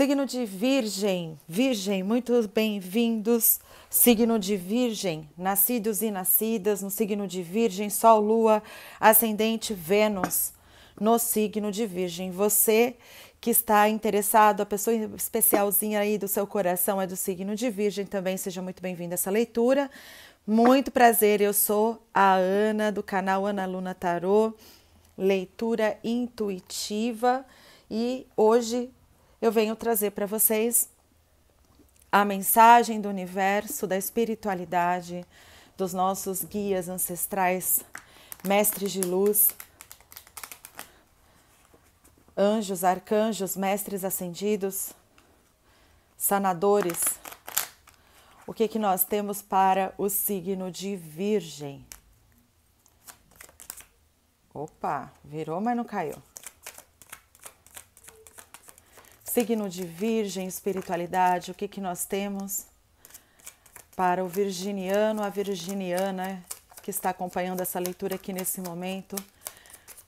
Signo de Virgem, Virgem, muito bem-vindos. Signo de Virgem, nascidos e nascidas no signo de Virgem, Sol, Lua, Ascendente, Vênus. No signo de Virgem, você que está interessado, a pessoa especialzinha aí do seu coração é do signo de Virgem também, seja muito bem-vindo a essa leitura. Muito prazer, eu sou a Ana do canal Ana Luna Tarô, leitura intuitiva. E hoje eu venho trazer para vocês a mensagem do universo, da espiritualidade, dos nossos guias ancestrais, mestres de luz, anjos, arcanjos, mestres ascendidos, sanadores. O que, que nós temos para o signo de Virgem? Opa, virou, mas não caiu. Signo de Virgem, espiritualidade, o que, que nós temos para o virginiano, a virginiana que está acompanhando essa leitura aqui nesse momento?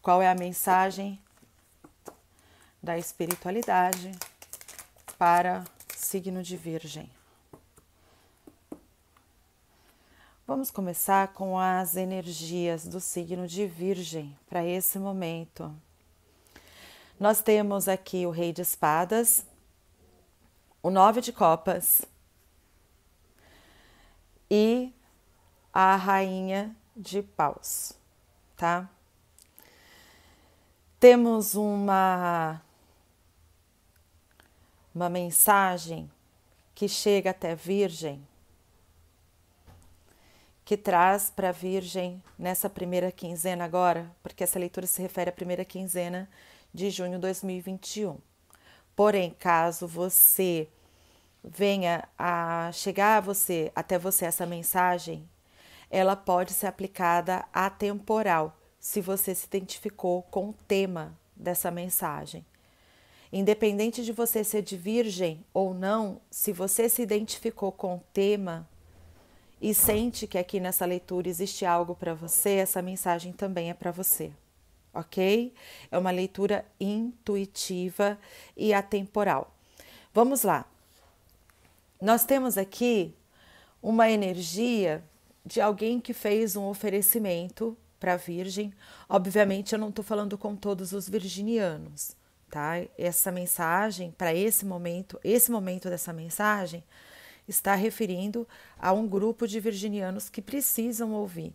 Qual é a mensagem da espiritualidade para signo de Virgem? Vamos começar com as energias do signo de Virgem para esse momento. Nós temos aqui o Rei de Espadas, o Nove de Copas e a Rainha de Paus, tá? Temos uma uma mensagem que chega até a Virgem, que traz para a Virgem nessa primeira quinzena agora, porque essa leitura se refere à primeira quinzena de junho de 2021. Porém, caso você venha a chegar a você, até você essa mensagem, ela pode ser aplicada atemporal, se você se identificou com o tema dessa mensagem. Independente de você ser de virgem ou não, se você se identificou com o tema e sente que aqui nessa leitura existe algo para você, essa mensagem também é para você ok? É uma leitura intuitiva e atemporal. Vamos lá. Nós temos aqui uma energia de alguém que fez um oferecimento para a Virgem. Obviamente, eu não estou falando com todos os virginianos, tá? Essa mensagem, para esse momento, esse momento dessa mensagem, está referindo a um grupo de virginianos que precisam ouvir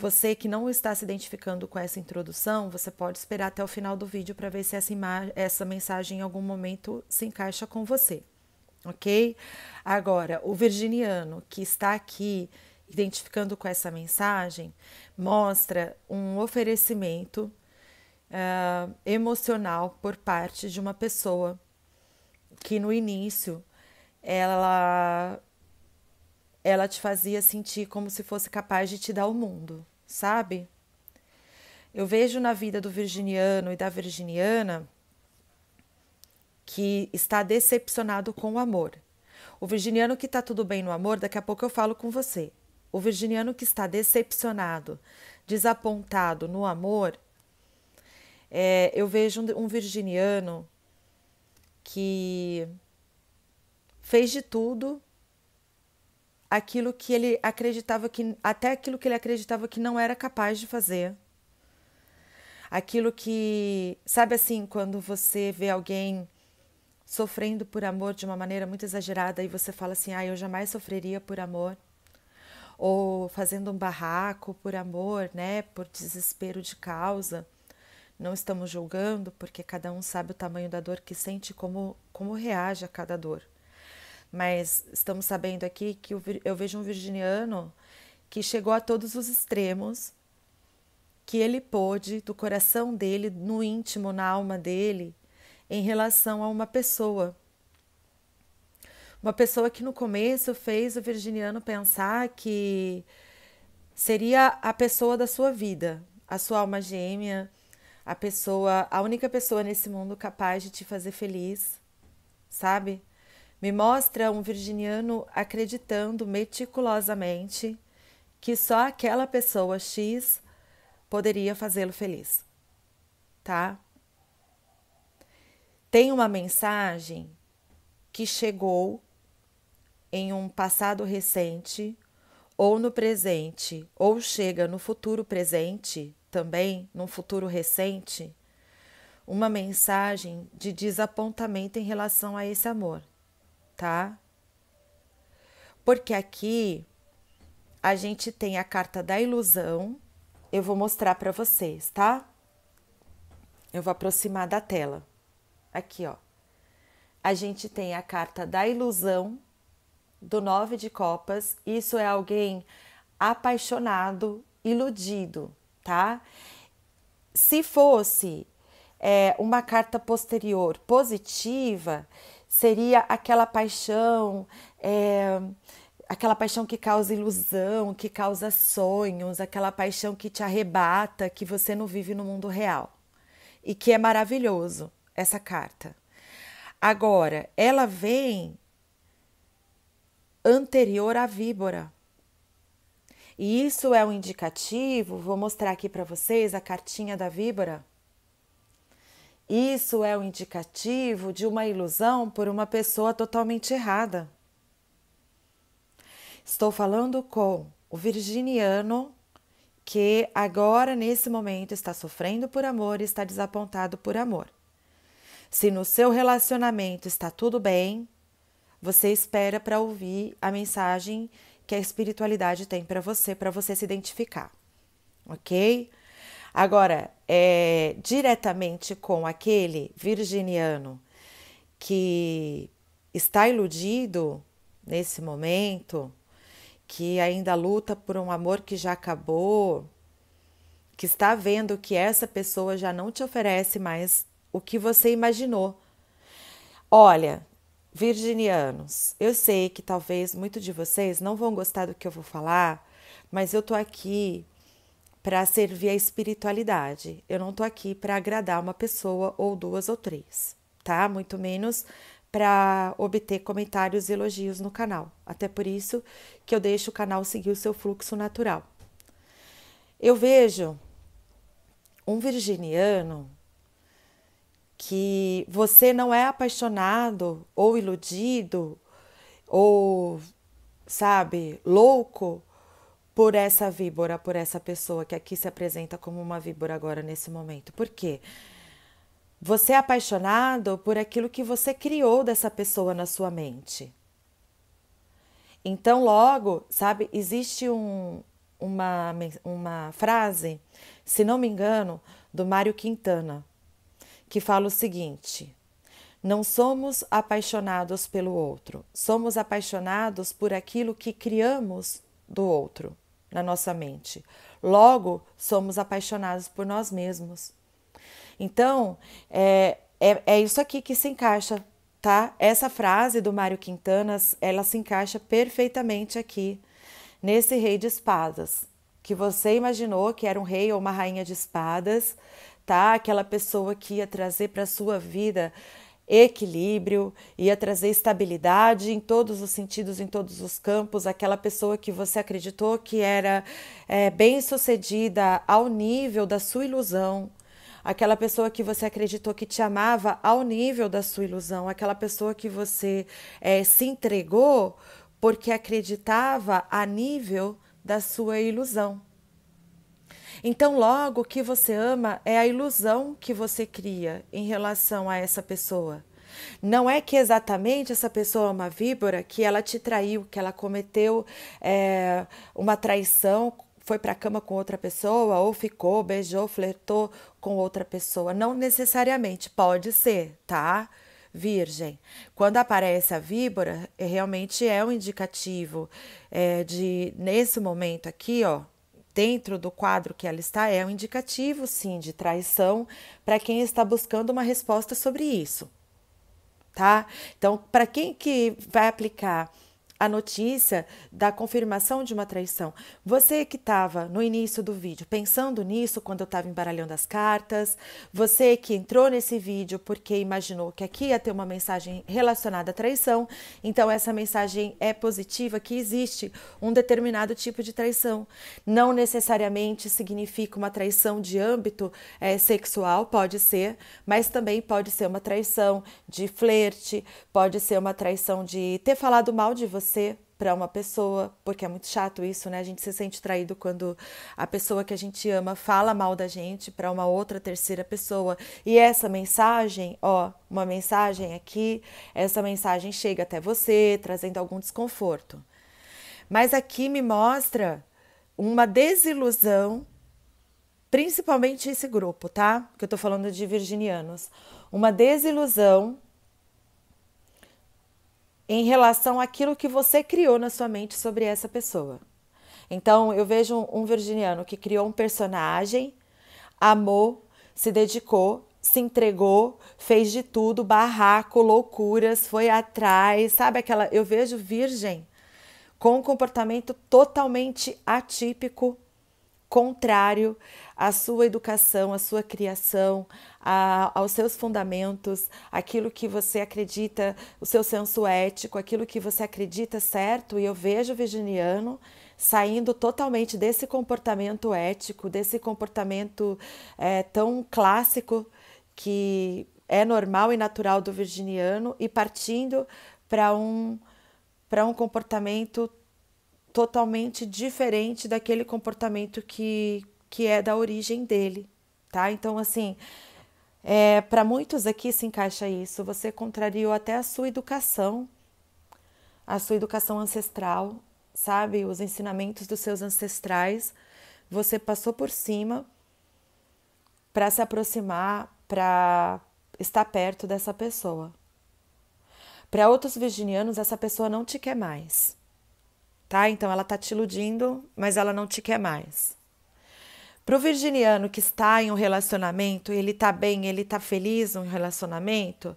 você que não está se identificando com essa introdução, você pode esperar até o final do vídeo para ver se essa, essa mensagem em algum momento se encaixa com você, ok? Agora, o virginiano que está aqui identificando com essa mensagem mostra um oferecimento uh, emocional por parte de uma pessoa que no início ela ela te fazia sentir como se fosse capaz de te dar o mundo sabe? Eu vejo na vida do virginiano e da virginiana que está decepcionado com o amor. O virginiano que está tudo bem no amor, daqui a pouco eu falo com você. O virginiano que está decepcionado, desapontado no amor, é, eu vejo um, um virginiano que fez de tudo aquilo que ele acreditava que até aquilo que ele acreditava que não era capaz de fazer. Aquilo que, sabe assim, quando você vê alguém sofrendo por amor de uma maneira muito exagerada e você fala assim: "Ah, eu jamais sofreria por amor" ou fazendo um barraco por amor, né, por desespero de causa. Não estamos julgando, porque cada um sabe o tamanho da dor que sente e como, como reage a cada dor. Mas estamos sabendo aqui que eu vejo um virginiano que chegou a todos os extremos que ele pôde do coração dele, no íntimo, na alma dele, em relação a uma pessoa. Uma pessoa que no começo fez o virginiano pensar que seria a pessoa da sua vida, a sua alma gêmea, a pessoa, a única pessoa nesse mundo capaz de te fazer feliz, sabe? Me mostra um virginiano acreditando meticulosamente que só aquela pessoa X poderia fazê-lo feliz. Tá? Tem uma mensagem que chegou em um passado recente ou no presente, ou chega no futuro presente também, num futuro recente, uma mensagem de desapontamento em relação a esse amor tá? Porque aqui a gente tem a carta da ilusão. Eu vou mostrar para vocês, tá? Eu vou aproximar da tela. Aqui, ó. A gente tem a carta da ilusão do Nove de Copas. Isso é alguém apaixonado, iludido, tá? Se fosse é, uma carta posterior positiva, seria aquela paixão, é, aquela paixão que causa ilusão, que causa sonhos, aquela paixão que te arrebata, que você não vive no mundo real. E que é maravilhoso essa carta. Agora, ela vem anterior à víbora. E isso é um indicativo, vou mostrar aqui para vocês a cartinha da víbora isso é o um indicativo de uma ilusão por uma pessoa totalmente errada. Estou falando com o virginiano que agora, nesse momento, está sofrendo por amor e está desapontado por amor. Se no seu relacionamento está tudo bem, você espera para ouvir a mensagem que a espiritualidade tem para você, para você se identificar. Ok? Agora, é, diretamente com aquele virginiano que está iludido nesse momento, que ainda luta por um amor que já acabou, que está vendo que essa pessoa já não te oferece mais o que você imaginou. Olha, virginianos, eu sei que talvez muitos de vocês não vão gostar do que eu vou falar, mas eu tô aqui para servir a espiritualidade. Eu não estou aqui para agradar uma pessoa ou duas ou três, tá? Muito menos para obter comentários e elogios no canal. Até por isso que eu deixo o canal seguir o seu fluxo natural. Eu vejo um virginiano que você não é apaixonado ou iludido ou sabe, louco por essa víbora, por essa pessoa que aqui se apresenta como uma víbora agora nesse momento. Por quê? Você é apaixonado por aquilo que você criou dessa pessoa na sua mente. Então, logo, sabe, existe um, uma, uma frase, se não me engano, do Mário Quintana, que fala o seguinte: Não somos apaixonados pelo outro, somos apaixonados por aquilo que criamos do outro na nossa mente. Logo, somos apaixonados por nós mesmos. Então, é, é, é isso aqui que se encaixa, tá? Essa frase do Mário Quintanas, ela se encaixa perfeitamente aqui, nesse rei de espadas, que você imaginou que era um rei ou uma rainha de espadas, tá? Aquela pessoa que ia trazer para sua vida equilíbrio, ia trazer estabilidade em todos os sentidos, em todos os campos. Aquela pessoa que você acreditou que era é, bem sucedida ao nível da sua ilusão, aquela pessoa que você acreditou que te amava ao nível da sua ilusão, aquela pessoa que você é, se entregou porque acreditava a nível da sua ilusão. Então, logo, o que você ama é a ilusão que você cria em relação a essa pessoa. Não é que exatamente essa pessoa é uma víbora, que ela te traiu, que ela cometeu é, uma traição, foi para a cama com outra pessoa, ou ficou, beijou, flertou com outra pessoa. Não necessariamente, pode ser, tá? Virgem. Quando aparece a víbora, é, realmente é um indicativo é, de, nesse momento aqui, ó, dentro do quadro que ela está é um indicativo, sim, de traição para quem está buscando uma resposta sobre isso, tá? Então, para quem que vai aplicar a notícia da confirmação de uma traição. Você que estava no início do vídeo pensando nisso quando eu estava embaralhando as cartas, você que entrou nesse vídeo porque imaginou que aqui ia ter uma mensagem relacionada à traição, então essa mensagem é positiva que existe um determinado tipo de traição. Não necessariamente significa uma traição de âmbito é, sexual, pode ser, mas também pode ser uma traição de flerte, pode ser uma traição de ter falado mal de você você para uma pessoa, porque é muito chato isso, né? A gente se sente traído quando a pessoa que a gente ama fala mal da gente para uma outra terceira pessoa. E essa mensagem, ó, uma mensagem aqui, essa mensagem chega até você, trazendo algum desconforto. Mas aqui me mostra uma desilusão, principalmente esse grupo, tá? Que eu tô falando de virginianos. Uma desilusão em relação àquilo que você criou na sua mente sobre essa pessoa. Então, eu vejo um virginiano que criou um personagem, amou, se dedicou, se entregou, fez de tudo, barraco, loucuras, foi atrás, sabe aquela, eu vejo virgem com um comportamento totalmente atípico contrário à sua educação, à sua criação, a, aos seus fundamentos, aquilo que você acredita, o seu senso ético, aquilo que você acredita certo. E eu vejo o virginiano saindo totalmente desse comportamento ético, desse comportamento é, tão clássico que é normal e natural do virginiano e partindo para um para um comportamento totalmente diferente daquele comportamento que, que é da origem dele, tá? Então, assim, é, para muitos aqui se encaixa isso. Você contrariou até a sua educação, a sua educação ancestral, sabe? Os ensinamentos dos seus ancestrais. Você passou por cima para se aproximar, para estar perto dessa pessoa. Para outros virginianos, essa pessoa não te quer mais tá? Então ela tá te iludindo, mas ela não te quer mais. Pro virginiano que está em um relacionamento, ele tá bem, ele tá feliz no relacionamento,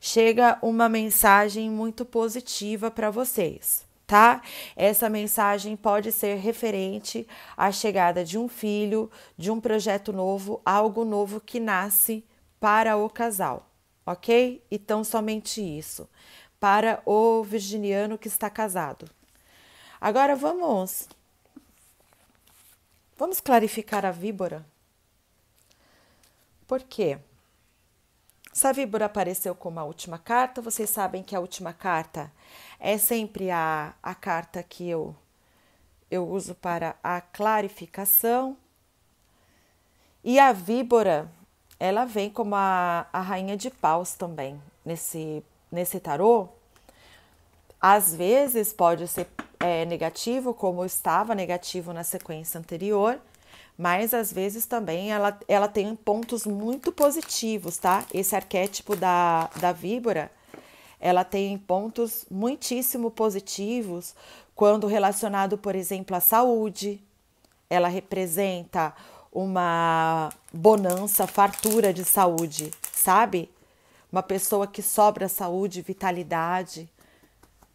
chega uma mensagem muito positiva para vocês, tá? Essa mensagem pode ser referente à chegada de um filho, de um projeto novo, algo novo que nasce para o casal, ok? Então somente isso. Para o virginiano que está casado. Agora vamos vamos clarificar a víbora. Por quê? Se a víbora apareceu como a última carta, vocês sabem que a última carta é sempre a, a carta que eu, eu uso para a clarificação. E a víbora, ela vem como a, a rainha de paus também nesse, nesse tarô. Às vezes pode ser é, negativo, como estava negativo na sequência anterior, mas às vezes também ela, ela tem pontos muito positivos, tá? Esse arquétipo da, da víbora, ela tem pontos muitíssimo positivos quando relacionado, por exemplo, à saúde. Ela representa uma bonança, fartura de saúde, sabe? Uma pessoa que sobra saúde, vitalidade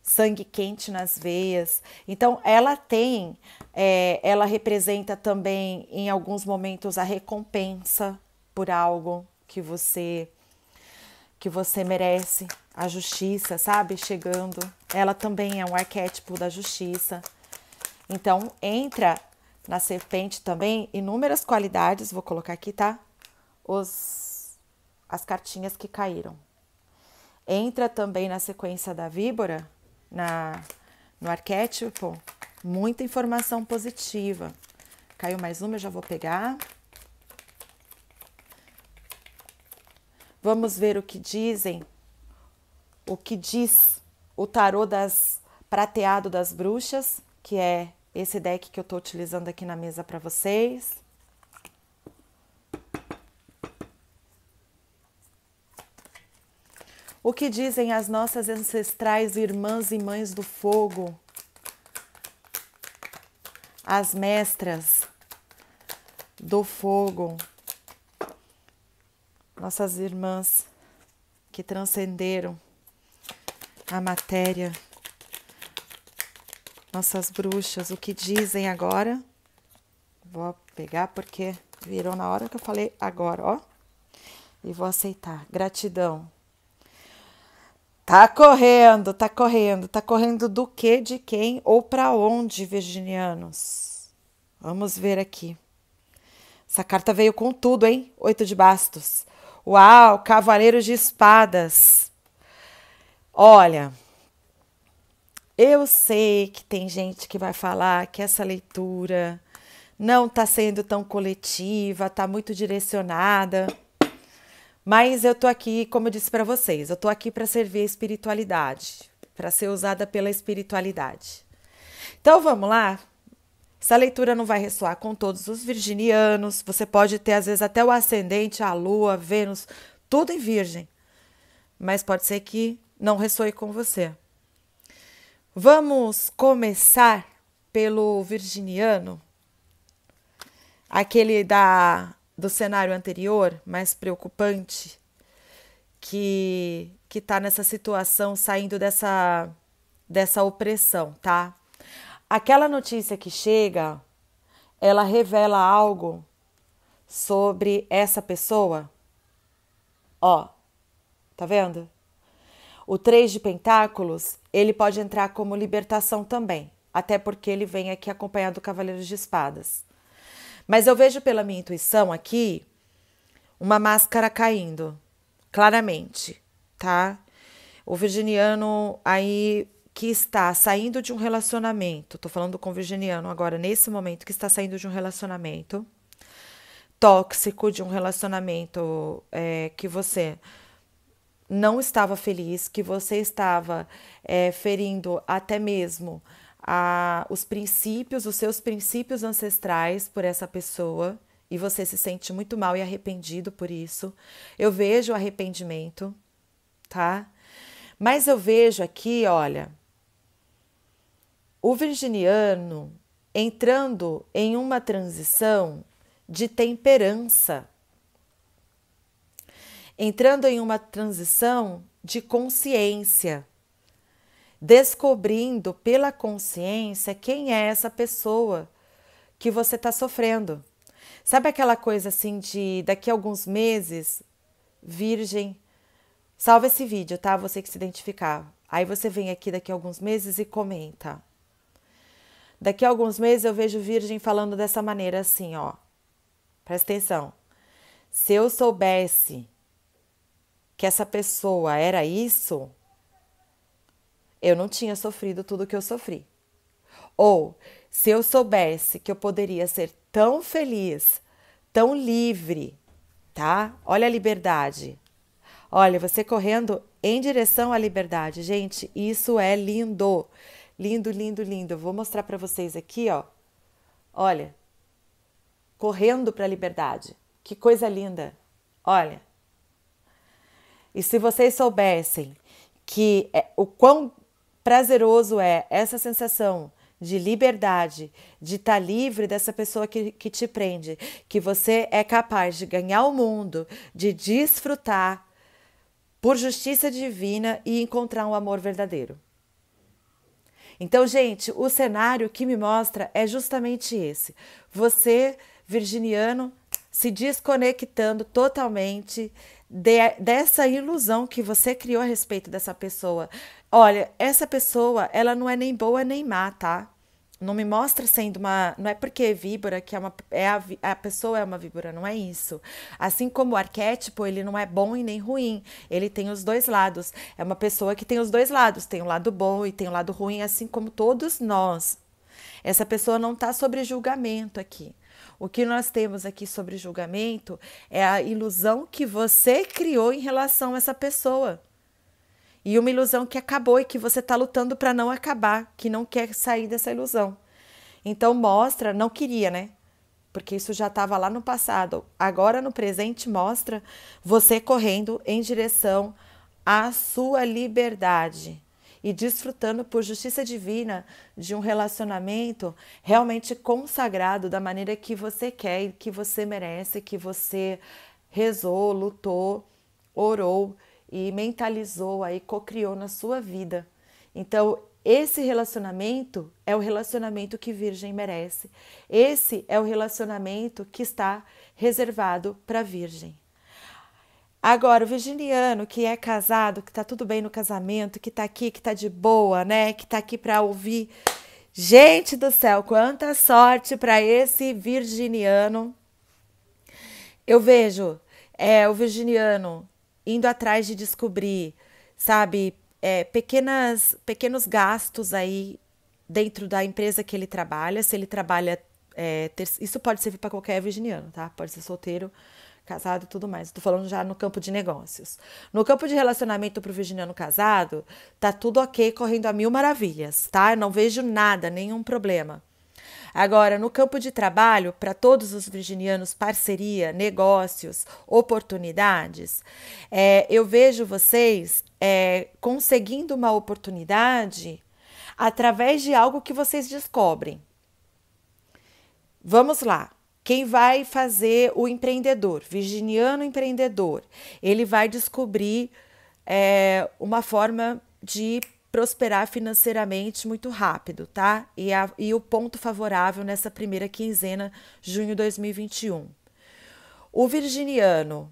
sangue quente nas veias. Então, ela tem, é, ela representa também, em alguns momentos, a recompensa por algo que você que você merece, a justiça, sabe? Chegando. Ela também é um arquétipo da justiça. Então, entra na serpente também inúmeras qualidades, vou colocar aqui, tá? Os, as cartinhas que caíram. Entra também na sequência da víbora na, no arquétipo, muita informação positiva. Caiu mais uma, eu já vou pegar. Vamos ver o que dizem, o que diz o tarô das prateado das bruxas, que é esse deck que eu estou utilizando aqui na mesa para vocês. O que dizem as nossas ancestrais irmãs e mães do fogo, as mestras do fogo, nossas irmãs que transcenderam a matéria, nossas bruxas, o que dizem agora? Vou pegar porque virou na hora que eu falei agora, ó. E vou aceitar. Gratidão. Tá correndo, tá correndo, tá correndo do que, de quem ou para onde, virginianos? Vamos ver aqui. Essa carta veio com tudo, hein? Oito de bastos. Uau, cavaleiro de espadas. Olha, eu sei que tem gente que vai falar que essa leitura não está sendo tão coletiva, está muito direcionada. Mas eu tô aqui, como eu disse para vocês, eu tô aqui para servir a espiritualidade, para ser usada pela espiritualidade. Então vamos lá? Essa leitura não vai ressoar com todos os virginianos. Você pode ter, às vezes, até o ascendente, a lua, a Vênus, tudo em virgem. Mas pode ser que não ressoe com você. Vamos começar pelo virginiano, aquele da do cenário anterior, mais preocupante, que que tá nessa situação saindo dessa dessa opressão, tá? Aquela notícia que chega, ela revela algo sobre essa pessoa. Ó, tá vendo? O três de Pentáculos, ele pode entrar como libertação também, até porque ele vem aqui acompanhado do Cavaleiro de Espadas. Mas eu vejo pela minha intuição aqui uma máscara caindo, claramente, tá? O virginiano aí que está saindo de um relacionamento, tô falando com o virginiano agora, nesse momento, que está saindo de um relacionamento tóxico, de um relacionamento é, que você não estava feliz, que você estava é, ferindo até mesmo a, os princípios, os seus princípios ancestrais por essa pessoa e você se sente muito mal e arrependido por isso. Eu vejo arrependimento, tá? Mas eu vejo aqui, olha, o virginiano entrando em uma transição de temperança, entrando em uma transição de consciência descobrindo pela consciência quem é essa pessoa que você está sofrendo. Sabe aquela coisa assim de daqui a alguns meses, virgem, salva esse vídeo, tá? Você que se identificar. Aí você vem aqui daqui a alguns meses e comenta. Daqui a alguns meses eu vejo virgem falando dessa maneira assim, ó. Presta atenção. Se eu soubesse que essa pessoa era isso, eu não tinha sofrido tudo o que eu sofri. Ou se eu soubesse que eu poderia ser tão feliz, tão livre, tá? Olha a liberdade. Olha, você correndo em direção à liberdade. Gente, isso é lindo. Lindo, lindo, lindo. Eu vou mostrar para vocês aqui, ó. Olha. Correndo para a liberdade. Que coisa linda. Olha. E se vocês soubessem que é, o quão prazeroso é essa sensação de liberdade, de estar tá livre dessa pessoa que, que te prende, que você é capaz de ganhar o mundo, de desfrutar por justiça divina e encontrar um amor verdadeiro. Então, gente, o cenário que me mostra é justamente esse. Você, virginiano, se desconectando totalmente de, dessa ilusão que você criou a respeito dessa pessoa. Olha, essa pessoa, ela não é nem boa nem má, tá? Não me mostra sendo uma. Não é porque é víbora que é uma. É a, a pessoa é uma víbora, não é isso. Assim como o arquétipo, ele não é bom e nem ruim. Ele tem os dois lados. É uma pessoa que tem os dois lados. Tem o um lado bom e tem o um lado ruim, assim como todos nós. Essa pessoa não está sobre julgamento aqui. O que nós temos aqui sobre julgamento é a ilusão que você criou em relação a essa pessoa. E uma ilusão que acabou e que você está lutando para não acabar, que não quer sair dessa ilusão. Então mostra, não queria, né? Porque isso já estava lá no passado. Agora no presente mostra você correndo em direção à sua liberdade e desfrutando por justiça divina de um relacionamento realmente consagrado da maneira que você quer, que você merece, que você rezou, lutou, orou e mentalizou aí, cocriou na sua vida. Então, esse relacionamento é o relacionamento que Virgem merece. Esse é o relacionamento que está reservado para Virgem. Agora, o virginiano que é casado, que tá tudo bem no casamento, que tá aqui, que tá de boa, né? Que tá aqui para ouvir. Gente do céu, quanta sorte para esse virginiano. Eu vejo é, o virginiano indo atrás de descobrir, sabe, é, pequenas, pequenos gastos aí dentro da empresa que ele trabalha. Se ele trabalha, é, ter, isso pode servir para qualquer virginiano, tá? Pode ser solteiro, casado e tudo mais. Estou falando já no campo de negócios. No campo de relacionamento para o virginiano casado, tá tudo ok, correndo a mil maravilhas, tá? Eu não vejo nada, nenhum problema. Agora, no campo de trabalho, para todos os virginianos, parceria, negócios, oportunidades, é, eu vejo vocês é, conseguindo uma oportunidade através de algo que vocês descobrem. Vamos lá. Quem vai fazer o empreendedor, virginiano empreendedor, ele vai descobrir é, uma forma de prosperar financeiramente muito rápido, tá? E, a, e o ponto favorável nessa primeira quinzena, junho de 2021. O virginiano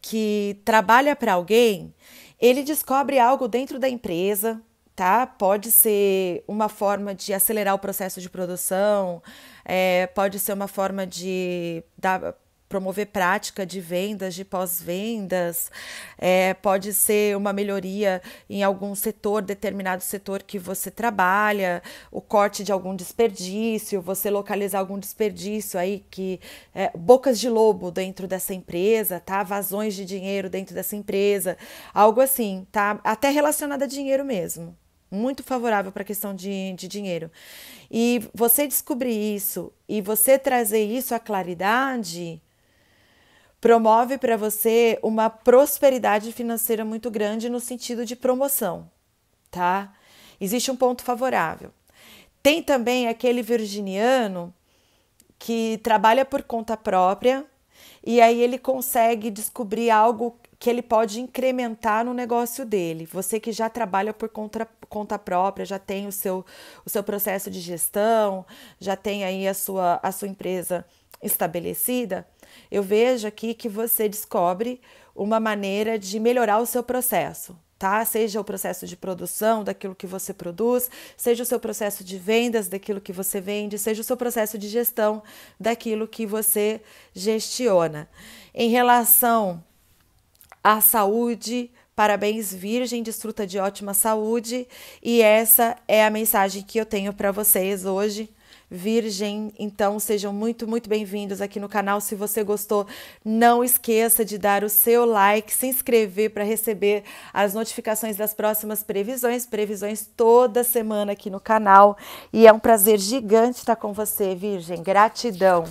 que trabalha para alguém, ele descobre algo dentro da empresa, tá? Pode ser uma forma de acelerar o processo de produção, é, pode ser uma forma de dar, promover prática de vendas, de pós-vendas, é, pode ser uma melhoria em algum setor, determinado setor que você trabalha, o corte de algum desperdício, você localizar algum desperdício aí que é, bocas de lobo dentro dessa empresa, tá? Vazões de dinheiro dentro dessa empresa, algo assim, tá? Até relacionado a dinheiro mesmo muito favorável para a questão de, de dinheiro. E você descobrir isso e você trazer isso à claridade promove para você uma prosperidade financeira muito grande no sentido de promoção, tá? Existe um ponto favorável. Tem também aquele virginiano que trabalha por conta própria e aí ele consegue descobrir algo que ele pode incrementar no negócio dele. Você que já trabalha por conta, conta própria, já tem o seu, o seu processo de gestão, já tem aí a sua, a sua empresa estabelecida, eu vejo aqui que você descobre uma maneira de melhorar o seu processo, tá? Seja o processo de produção daquilo que você produz, seja o seu processo de vendas daquilo que você vende, seja o seu processo de gestão daquilo que você gestiona. Em relação a saúde. Parabéns, Virgem, desfruta de ótima saúde. E essa é a mensagem que eu tenho para vocês hoje. Virgem, então sejam muito, muito bem-vindos aqui no canal. Se você gostou, não esqueça de dar o seu like, se inscrever para receber as notificações das próximas previsões, previsões toda semana aqui no canal. E é um prazer gigante estar com você, Virgem. Gratidão.